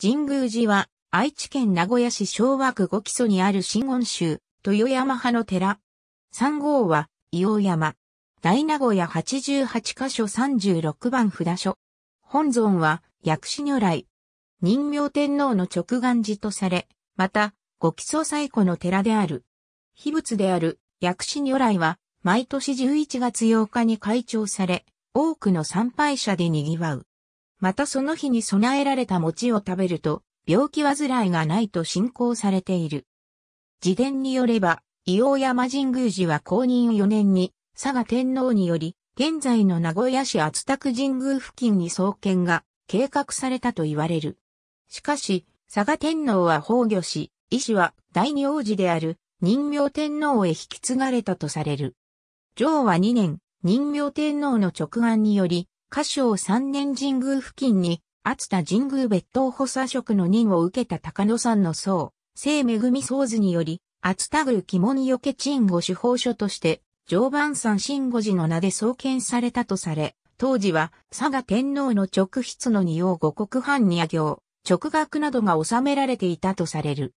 神宮寺は、愛知県名古屋市昭和区五基礎にある新温州、豊山派の寺。三号は、伊黄山。大名古屋88箇所36番札所。本尊は、薬師如来。人名天皇の直眼寺とされ、また、五基礎最古の寺である。秘仏である、薬師如来は、毎年11月8日に開帳され、多くの参拝者で賑わう。またその日に備えられた餅を食べると、病気患いがないと信仰されている。自伝によれば、伊王山神宮寺は公認4年に、佐賀天皇により、現在の名古屋市厚田区神宮付近に創建が計画されたと言われる。しかし、佐賀天皇は崩御し、医師は第二王子である人明天皇へ引き継がれたとされる。上和2年、人明天皇の直案により、歌唱三年神宮付近に、熱田神宮別当補佐職の任を受けた高野山の僧、聖恵僧図により、熱田宮鬼門よけ鎮護手法書として、常磐山新護寺の名で創建されたとされ、当時は佐賀天皇の直筆の二王五国藩にあ行、直学などが収められていたとされる。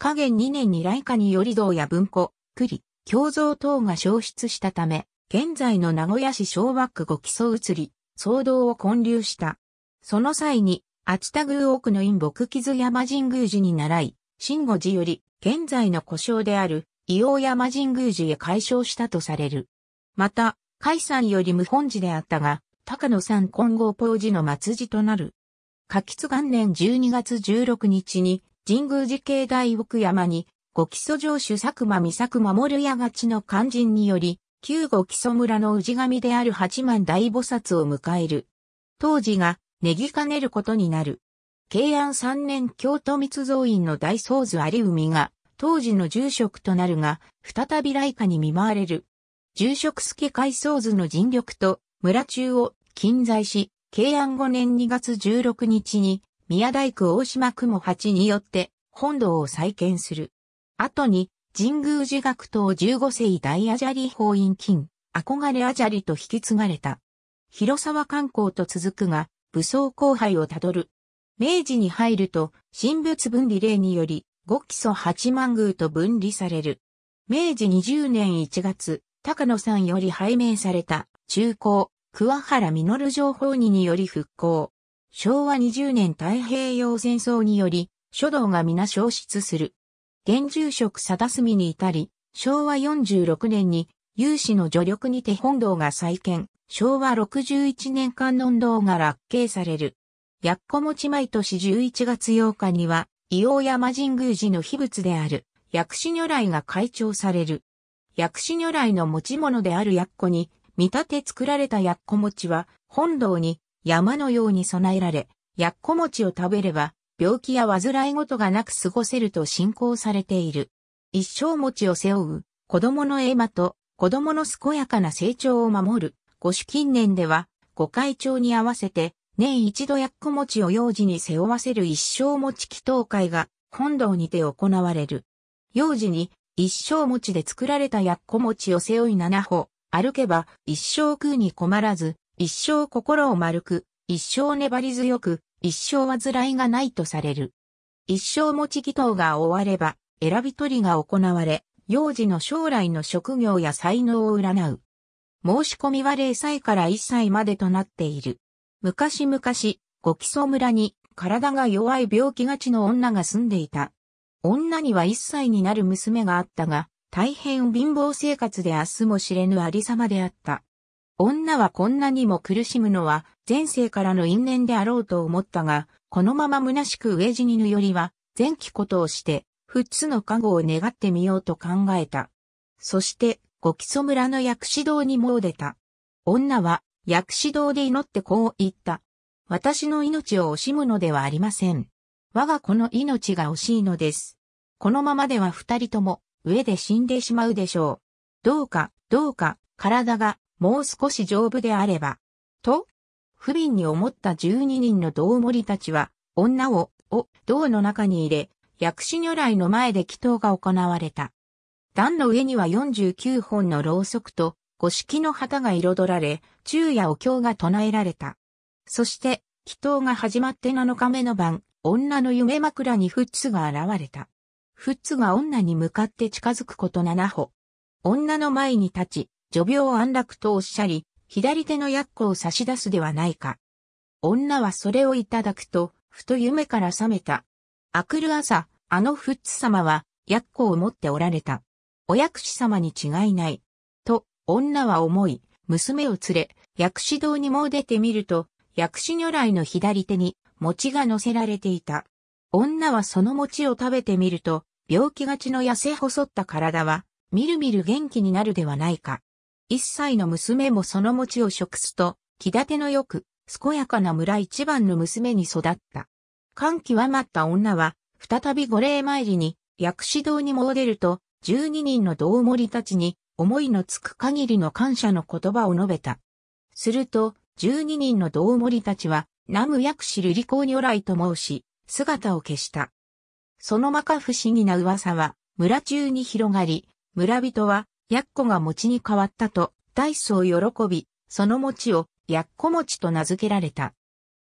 下元二年に来下により道や文庫、栗、共造等が消失したため、現在の名古屋市小和区五基礎移り、騒動を混流した。その際に、熱田宮奥の陰木傷山神宮寺に習い、新五寺より、現在の故障である、伊王山神宮寺へ解消したとされる。また、海山より無本寺であったが、高野山金剛法寺の末寺となる。夏吉元年12月16日に、神宮寺境大奥山に、ご基礎上主佐久間美作守屋がちの肝心により、九五木曽村の氏神である八幡大菩薩を迎える。当時が、ねぎかねることになる。慶安三年京都密造院の大僧図有海が、当時の住職となるが、再び来下に見舞われる。住職助海僧図の尽力と、村中を近在し、慶安五年二月十六日に、宮大工大島雲八によって、本堂を再建する。後に、神宮寺学等15世大アジャリ法院金、憧れアジャリと引き継がれた。広沢観光と続くが、武装荒廃をたどる。明治に入ると、神仏分離令により、五基礎八万宮と分離される。明治20年1月、高野さんより拝命された、中高、桑原実情報ににより復興。昭和20年太平洋戦争により、書道が皆消失する。現住職定住に至り、昭和46年に有志の助力にて本堂が再建、昭和61年観音堂が落慶される。やっこ持ち毎年11月8日には、伊王山神宮寺の秘仏である、薬師如来が開帳される。薬師如来の持ち物である薬庫に、見立て作られた薬庫餅は、本堂に山のように備えられ、薬庫餅を食べれば、病気や患い事がなく過ごせると信仰されている。一生持ちを背負う、子供の絵馬と、子供の健やかな成長を守る、御主近年では、ご会長に合わせて、年一度薬庫持ちを幼児に背負わせる一生持ち祈祷会が、本堂にて行われる。幼児に、一生持ちで作られた薬庫持ちを背負い七歩、歩けば、一生空に困らず、一生心を丸く、一生粘り強く、一生患いがないとされる。一生持ち祈祷が終われば、選び取りが行われ、幼児の将来の職業や才能を占う。申し込みは0歳から1歳までとなっている。昔々、ご基礎村に体が弱い病気がちの女が住んでいた。女には1歳になる娘があったが、大変貧乏生活で明日も知れぬありさまであった。女はこんなにも苦しむのは前世からの因縁であろうと思ったが、このまま虚しく飢え死にぬよりは、前期ことをして、富つの加護を願ってみようと考えた。そして、ご基礎村の薬師堂にも出た。女は、薬師堂で祈ってこう言った。私の命を惜しむのではありません。我が子の命が惜しいのです。このままでは二人とも、上で死んでしまうでしょう。どうか、どうか、体がもう少し丈夫であれば。と、不憫に思った12人の道盛たちは、女を、を、銅の中に入れ、薬師如来の前で祈祷が行われた。段の上には49本のろうそくと、五色の旗が彩られ、昼夜お経が唱えられた。そして、祈祷が始まって7日目の晩、女の夢枕にフッツが現れた。フッツが女に向かって近づくこと7歩。女の前に立ち、女病安楽とおっしゃり、左手の薬庫を差し出すではないか。女はそれをいただくと、ふと夢から覚めた。明くる朝、あのフッツ様は、薬庫を持っておられた。お薬師様に違いない。と、女は思い、娘を連れ、薬師堂にも出てみると、薬師如来の左手に、餅が乗せられていた。女はその餅を食べてみると、病気がちの痩せ細った体は、みるみる元気になるではないか。一歳の娘もその餅を食すと、気立てのよく、健やかな村一番の娘に育った。感極まった女は、再び御礼参りに、薬師堂に戻ると、12人の道盛たちに、思いのつく限りの感謝の言葉を述べた。すると、12人の道盛たちは、南無薬師瑠璃光如来と申し、姿を消した。そのまか不思議な噂は、村中に広がり、村人は、やっこが餅に変わったと、ダイスを喜び、その餅を、やっこ餅と名付けられた。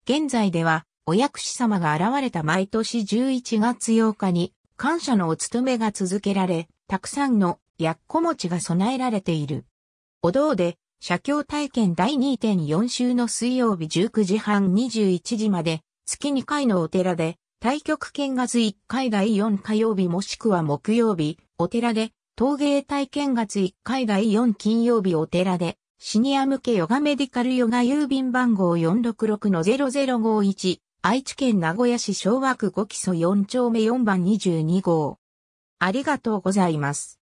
現在では、お薬師様が現れた毎年11月8日に、感謝のお勤めが続けられ、たくさんの、やっこ餅が備えられている。お堂で、写経体験第2.4週の水曜日19時半21時まで、月2回のお寺で、対局見月1回第4火曜日もしくは木曜日、お寺で、陶芸体験月1回第4金曜日お寺で、シニア向けヨガメディカルヨガ郵便番号466-0051、愛知県名古屋市昭和区5基礎4丁目4番22号。ありがとうございます。